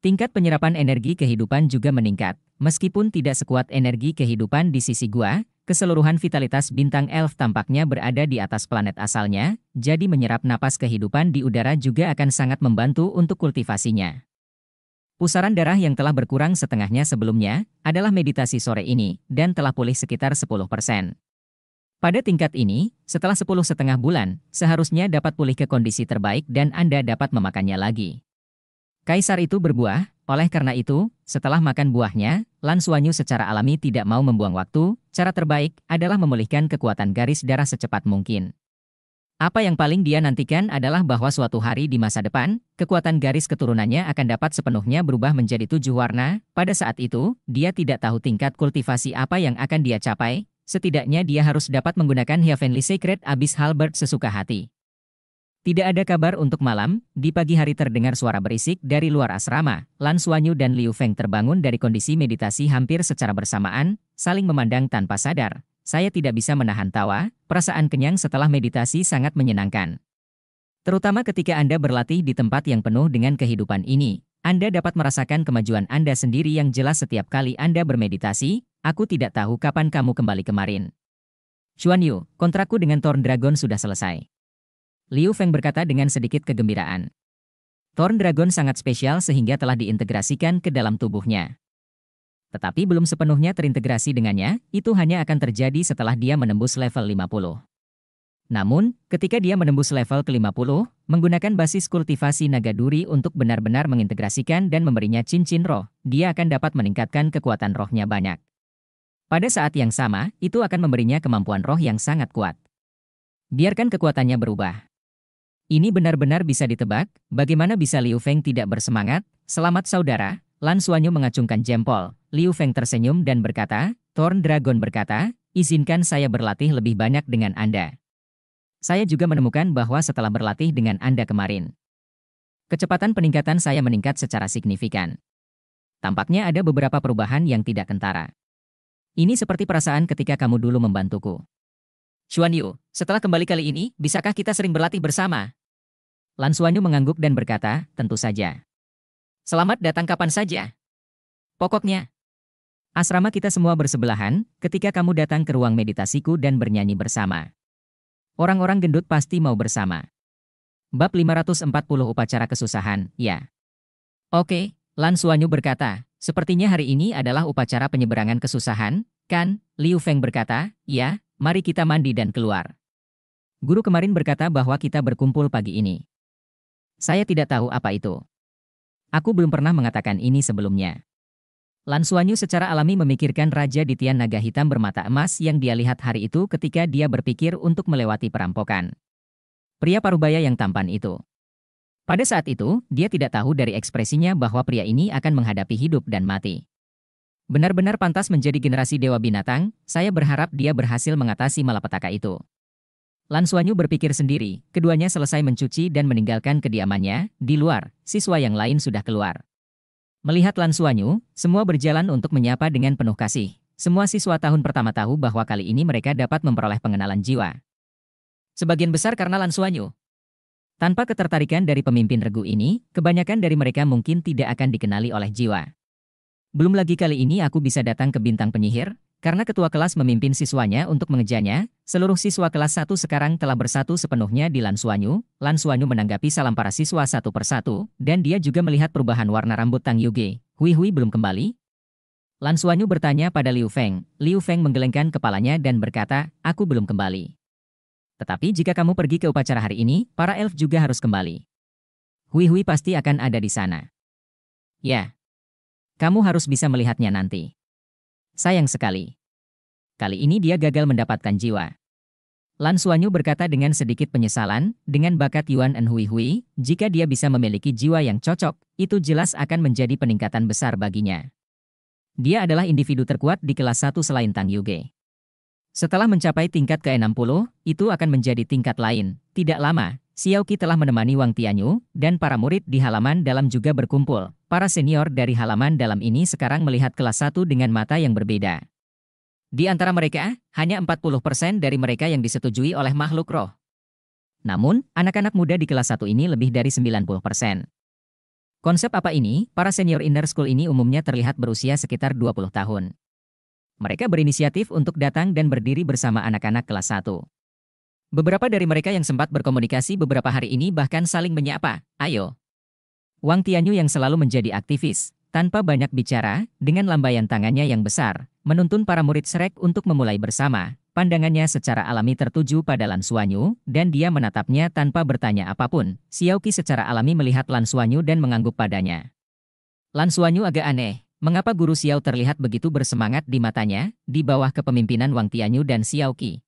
[SPEAKER 1] Tingkat penyerapan energi kehidupan juga meningkat, meskipun tidak sekuat energi kehidupan di sisi gua, keseluruhan vitalitas bintang elf tampaknya berada di atas planet asalnya, jadi menyerap napas kehidupan di udara juga akan sangat membantu untuk kultivasinya. Pusaran darah yang telah berkurang setengahnya sebelumnya adalah meditasi sore ini dan telah pulih sekitar 10%. Pada tingkat ini, setelah 10 setengah bulan, seharusnya dapat pulih ke kondisi terbaik dan Anda dapat memakannya lagi. Kaisar itu berbuah, oleh karena itu, setelah makan buahnya, Lan Suanyu secara alami tidak mau membuang waktu, cara terbaik adalah memulihkan kekuatan garis darah secepat mungkin. Apa yang paling dia nantikan adalah bahwa suatu hari di masa depan, kekuatan garis keturunannya akan dapat sepenuhnya berubah menjadi tujuh warna, pada saat itu, dia tidak tahu tingkat kultivasi apa yang akan dia capai, setidaknya dia harus dapat menggunakan Heavenly Secret Abyss Halberd sesuka hati. Tidak ada kabar untuk malam, di pagi hari terdengar suara berisik dari luar asrama. Lan Suanyu dan Liu Feng terbangun dari kondisi meditasi hampir secara bersamaan, saling memandang tanpa sadar. Saya tidak bisa menahan tawa, perasaan kenyang setelah meditasi sangat menyenangkan. Terutama ketika Anda berlatih di tempat yang penuh dengan kehidupan ini, Anda dapat merasakan kemajuan Anda sendiri yang jelas setiap kali Anda bermeditasi, aku tidak tahu kapan kamu kembali kemarin. Chuan Yu, kontrakku dengan Thorn Dragon sudah selesai. Liu Feng berkata dengan sedikit kegembiraan. Thorn Dragon sangat spesial sehingga telah diintegrasikan ke dalam tubuhnya. Tetapi belum sepenuhnya terintegrasi dengannya, itu hanya akan terjadi setelah dia menembus level 50. Namun, ketika dia menembus level ke-50, menggunakan basis kultivasi naga duri untuk benar-benar mengintegrasikan dan memberinya cincin roh, dia akan dapat meningkatkan kekuatan rohnya banyak. Pada saat yang sama, itu akan memberinya kemampuan roh yang sangat kuat. Biarkan kekuatannya berubah. Ini benar-benar bisa ditebak, bagaimana bisa Liu Feng tidak bersemangat? Selamat saudara, Lan Suanyu mengacungkan jempol. Liu Feng tersenyum dan berkata, Thorn Dragon berkata, izinkan saya berlatih lebih banyak dengan Anda. Saya juga menemukan bahwa setelah berlatih dengan Anda kemarin, kecepatan peningkatan saya meningkat secara signifikan. Tampaknya ada beberapa perubahan yang tidak kentara. Ini seperti perasaan ketika kamu dulu membantuku. Xuan Yu, setelah kembali kali ini, bisakah kita sering berlatih bersama? Lansuanyu mengangguk dan berkata, tentu saja. Selamat datang kapan saja. Pokoknya, asrama kita semua bersebelahan ketika kamu datang ke ruang meditasiku dan bernyanyi bersama. Orang-orang gendut pasti mau bersama. Bab 540 Upacara Kesusahan, ya. Oke, Lan Suanyu berkata, sepertinya hari ini adalah upacara penyeberangan kesusahan, kan? Liu Feng berkata, ya, mari kita mandi dan keluar. Guru kemarin berkata bahwa kita berkumpul pagi ini. Saya tidak tahu apa itu. Aku belum pernah mengatakan ini sebelumnya. Lan Suanyu secara alami memikirkan Raja Ditian Naga Hitam bermata emas yang dia lihat hari itu ketika dia berpikir untuk melewati perampokan. Pria parubaya yang tampan itu. Pada saat itu, dia tidak tahu dari ekspresinya bahwa pria ini akan menghadapi hidup dan mati. Benar-benar pantas menjadi generasi dewa binatang, saya berharap dia berhasil mengatasi malapetaka itu. Lan Suanyu berpikir sendiri, keduanya selesai mencuci dan meninggalkan kediamannya, di luar, siswa yang lain sudah keluar. Melihat Lan Suanyu, semua berjalan untuk menyapa dengan penuh kasih. Semua siswa tahun pertama tahu bahwa kali ini mereka dapat memperoleh pengenalan jiwa. Sebagian besar karena Lan Suanyu. Tanpa ketertarikan dari pemimpin regu ini, kebanyakan dari mereka mungkin tidak akan dikenali oleh jiwa. Belum lagi kali ini aku bisa datang ke bintang penyihir, karena ketua kelas memimpin siswanya untuk mengejarnya, seluruh siswa kelas 1 sekarang telah bersatu sepenuhnya di Lansuanyu. Lansuanyu menanggapi salam para siswa satu persatu, dan dia juga melihat perubahan warna rambut Tang Yuge. Hui Hui belum kembali? Lansuanyu bertanya pada Liu Feng. Liu Feng menggelengkan kepalanya dan berkata, aku belum kembali. Tetapi jika kamu pergi ke upacara hari ini, para elf juga harus kembali. Hui Hui pasti akan ada di sana. Ya. Kamu harus bisa melihatnya nanti. Sayang sekali. Kali ini dia gagal mendapatkan jiwa. Lan Suanyu berkata dengan sedikit penyesalan, dengan bakat Yuan En Hui Hui, jika dia bisa memiliki jiwa yang cocok, itu jelas akan menjadi peningkatan besar baginya. Dia adalah individu terkuat di kelas 1 selain Tang Yuge. Setelah mencapai tingkat ke-60, itu akan menjadi tingkat lain. Tidak lama, Xiaoqi telah menemani Wang Tianyu dan para murid di halaman dalam juga berkumpul. Para senior dari halaman dalam ini sekarang melihat kelas 1 dengan mata yang berbeda. Di antara mereka, hanya 40% dari mereka yang disetujui oleh makhluk roh. Namun, anak-anak muda di kelas 1 ini lebih dari 90%. Konsep apa ini? Para senior inner school ini umumnya terlihat berusia sekitar 20 tahun. Mereka berinisiatif untuk datang dan berdiri bersama anak-anak kelas 1. Beberapa dari mereka yang sempat berkomunikasi beberapa hari ini bahkan saling menyapa, ayo. Wang Tianyu yang selalu menjadi aktivis, tanpa banyak bicara, dengan lambaian tangannya yang besar, menuntun para murid Shrek untuk memulai bersama. Pandangannya secara alami tertuju pada Lan Suanyu, dan dia menatapnya tanpa bertanya apapun. Xiaoqi secara alami melihat Lan Suanyu dan mengangguk padanya. Lan Suanyu agak aneh. Mengapa guru Xiao terlihat begitu bersemangat di matanya, di bawah kepemimpinan Wang Tianyu dan Xiaoqi?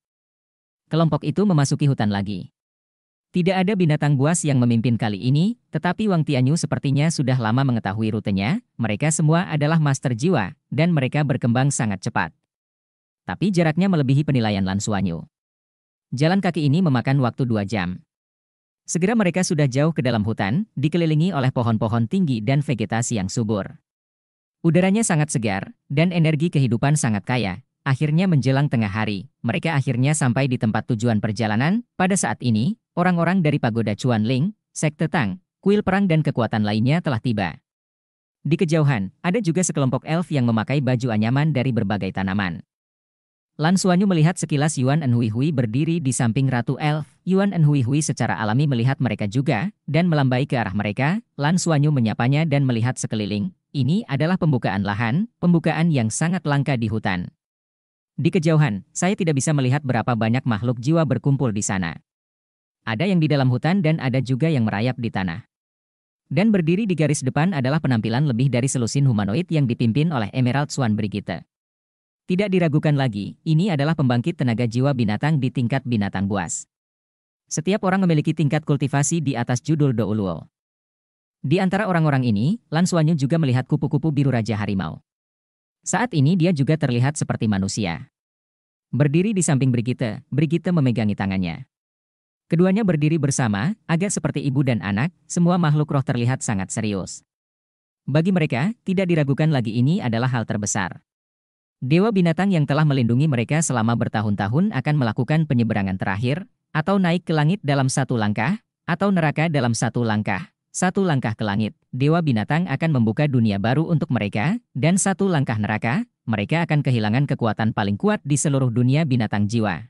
[SPEAKER 1] kelompok itu memasuki hutan lagi. Tidak ada binatang buas yang memimpin kali ini, tetapi Wang Tianyu sepertinya sudah lama mengetahui rutenya, mereka semua adalah master jiwa, dan mereka berkembang sangat cepat. Tapi jaraknya melebihi penilaian Lan Suanyu. Jalan kaki ini memakan waktu dua jam. Segera mereka sudah jauh ke dalam hutan, dikelilingi oleh pohon-pohon tinggi dan vegetasi yang subur. Udaranya sangat segar, dan energi kehidupan sangat kaya, Akhirnya menjelang tengah hari, mereka akhirnya sampai di tempat tujuan perjalanan. Pada saat ini, orang-orang dari pagoda Chuan Ling, Sekte Tang, kuil perang dan kekuatan lainnya telah tiba. Di kejauhan, ada juga sekelompok elf yang memakai baju anyaman dari berbagai tanaman. Lan Suanyu melihat sekilas Yuan Enhuihui Hui berdiri di samping Ratu Elf. Yuan Enhuihui Hui secara alami melihat mereka juga, dan melambai ke arah mereka. Lan Suanyu menyapanya dan melihat sekeliling. Ini adalah pembukaan lahan, pembukaan yang sangat langka di hutan. Di kejauhan, saya tidak bisa melihat berapa banyak makhluk jiwa berkumpul di sana. Ada yang di dalam hutan dan ada juga yang merayap di tanah. Dan berdiri di garis depan adalah penampilan lebih dari selusin humanoid yang dipimpin oleh Emerald Swan Brigitte. Tidak diragukan lagi, ini adalah pembangkit tenaga jiwa binatang di tingkat binatang buas. Setiap orang memiliki tingkat kultivasi di atas judul Douluo. Di antara orang-orang ini, Lan Suanyu juga melihat kupu-kupu biru Raja Harimau. Saat ini dia juga terlihat seperti manusia. Berdiri di samping Brigitte, Brigitte memegangi tangannya. Keduanya berdiri bersama, agak seperti ibu dan anak, semua makhluk roh terlihat sangat serius. Bagi mereka, tidak diragukan lagi ini adalah hal terbesar. Dewa binatang yang telah melindungi mereka selama bertahun-tahun akan melakukan penyeberangan terakhir, atau naik ke langit dalam satu langkah, atau neraka dalam satu langkah. Satu langkah ke langit, dewa binatang akan membuka dunia baru untuk mereka, dan satu langkah neraka, mereka akan kehilangan kekuatan paling kuat di seluruh dunia binatang jiwa.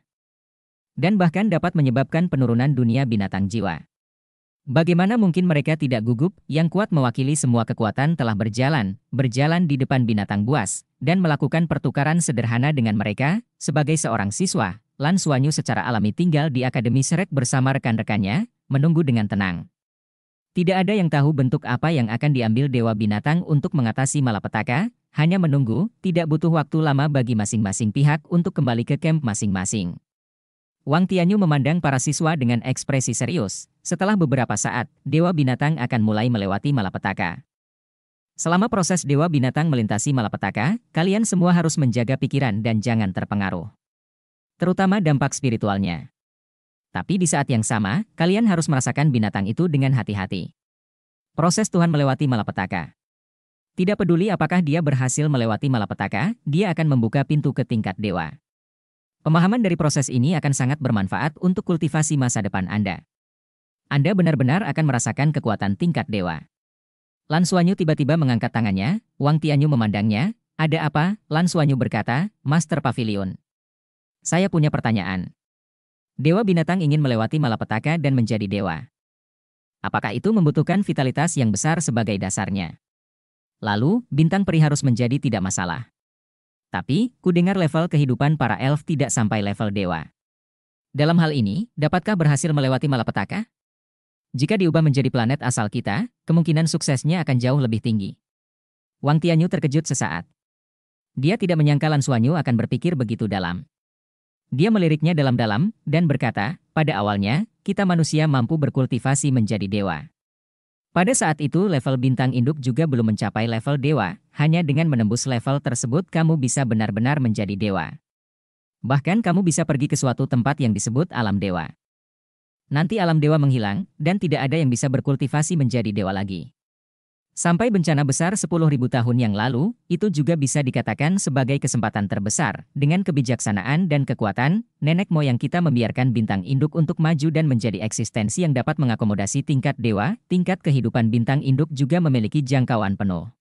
[SPEAKER 1] Dan bahkan dapat menyebabkan penurunan dunia binatang jiwa. Bagaimana mungkin mereka tidak gugup, yang kuat mewakili semua kekuatan telah berjalan, berjalan di depan binatang buas, dan melakukan pertukaran sederhana dengan mereka, sebagai seorang siswa, Lan Suanyu secara alami tinggal di Akademi Seret bersama rekan-rekannya, menunggu dengan tenang. Tidak ada yang tahu bentuk apa yang akan diambil dewa binatang untuk mengatasi malapetaka, hanya menunggu, tidak butuh waktu lama bagi masing-masing pihak untuk kembali ke kamp masing-masing. Wang Tianyu memandang para siswa dengan ekspresi serius. Setelah beberapa saat, dewa binatang akan mulai melewati malapetaka. Selama proses dewa binatang melintasi malapetaka, kalian semua harus menjaga pikiran dan jangan terpengaruh. Terutama dampak spiritualnya. Tapi di saat yang sama, kalian harus merasakan binatang itu dengan hati-hati. Proses Tuhan melewati malapetaka. Tidak peduli apakah dia berhasil melewati malapetaka, dia akan membuka pintu ke tingkat dewa. Pemahaman dari proses ini akan sangat bermanfaat untuk kultivasi masa depan Anda. Anda benar-benar akan merasakan kekuatan tingkat dewa. Lan Suanyu tiba-tiba mengangkat tangannya, Wang Tianyu memandangnya, ada apa? Lan Suanyu berkata, Master Pavilion. Saya punya pertanyaan. Dewa binatang ingin melewati malapetaka dan menjadi dewa. Apakah itu membutuhkan vitalitas yang besar sebagai dasarnya? Lalu, bintang peri harus menjadi tidak masalah. Tapi, kudengar level kehidupan para elf tidak sampai level dewa. Dalam hal ini, dapatkah berhasil melewati malapetaka? Jika diubah menjadi planet asal kita, kemungkinan suksesnya akan jauh lebih tinggi. Wang Tianyu terkejut sesaat. Dia tidak menyangka Lan Suanyu akan berpikir begitu dalam. Dia meliriknya dalam-dalam dan berkata, pada awalnya, kita manusia mampu berkultivasi menjadi dewa. Pada saat itu level bintang induk juga belum mencapai level dewa, hanya dengan menembus level tersebut kamu bisa benar-benar menjadi dewa. Bahkan kamu bisa pergi ke suatu tempat yang disebut alam dewa. Nanti alam dewa menghilang, dan tidak ada yang bisa berkultivasi menjadi dewa lagi. Sampai bencana besar 10.000 tahun yang lalu, itu juga bisa dikatakan sebagai kesempatan terbesar. Dengan kebijaksanaan dan kekuatan, nenek moyang kita membiarkan bintang induk untuk maju dan menjadi eksistensi yang dapat mengakomodasi tingkat dewa, tingkat kehidupan bintang induk juga memiliki jangkauan penuh.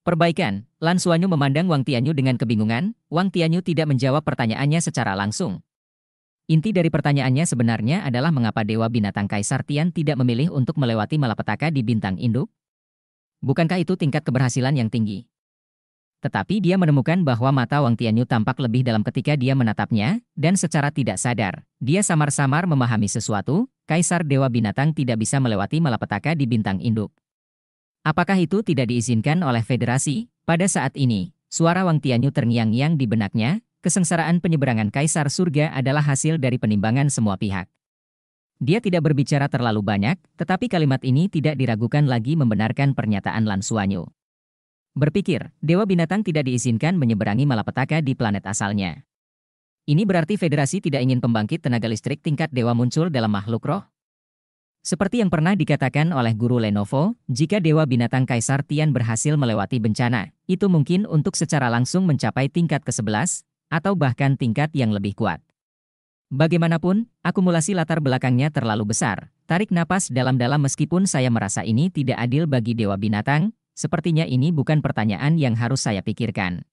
[SPEAKER 1] Perbaikan, Lan Suanyu memandang Wang Tianyu dengan kebingungan, Wang Tianyu tidak menjawab pertanyaannya secara langsung. Inti dari pertanyaannya sebenarnya adalah mengapa Dewa Binatang Kaisar Tian tidak memilih untuk melewati malapetaka di bintang induk? Bukankah itu tingkat keberhasilan yang tinggi? Tetapi dia menemukan bahwa mata Wang Tianyu tampak lebih dalam ketika dia menatapnya, dan secara tidak sadar, dia samar-samar memahami sesuatu, Kaisar Dewa Binatang tidak bisa melewati malapetaka di bintang induk. Apakah itu tidak diizinkan oleh federasi? Pada saat ini, suara Wang Tianyu terngiang-ngiang di benaknya, kesengsaraan penyeberangan Kaisar Surga adalah hasil dari penimbangan semua pihak. Dia tidak berbicara terlalu banyak, tetapi kalimat ini tidak diragukan lagi membenarkan pernyataan Lan Suanyu. Berpikir, dewa binatang tidak diizinkan menyeberangi malapetaka di planet asalnya. Ini berarti federasi tidak ingin pembangkit tenaga listrik tingkat dewa muncul dalam makhluk roh? Seperti yang pernah dikatakan oleh guru Lenovo, jika dewa binatang Kaisar Tian berhasil melewati bencana, itu mungkin untuk secara langsung mencapai tingkat ke-11, atau bahkan tingkat yang lebih kuat. Bagaimanapun, akumulasi latar belakangnya terlalu besar. Tarik napas dalam-dalam meskipun saya merasa ini tidak adil bagi dewa binatang, sepertinya ini bukan pertanyaan yang harus saya pikirkan.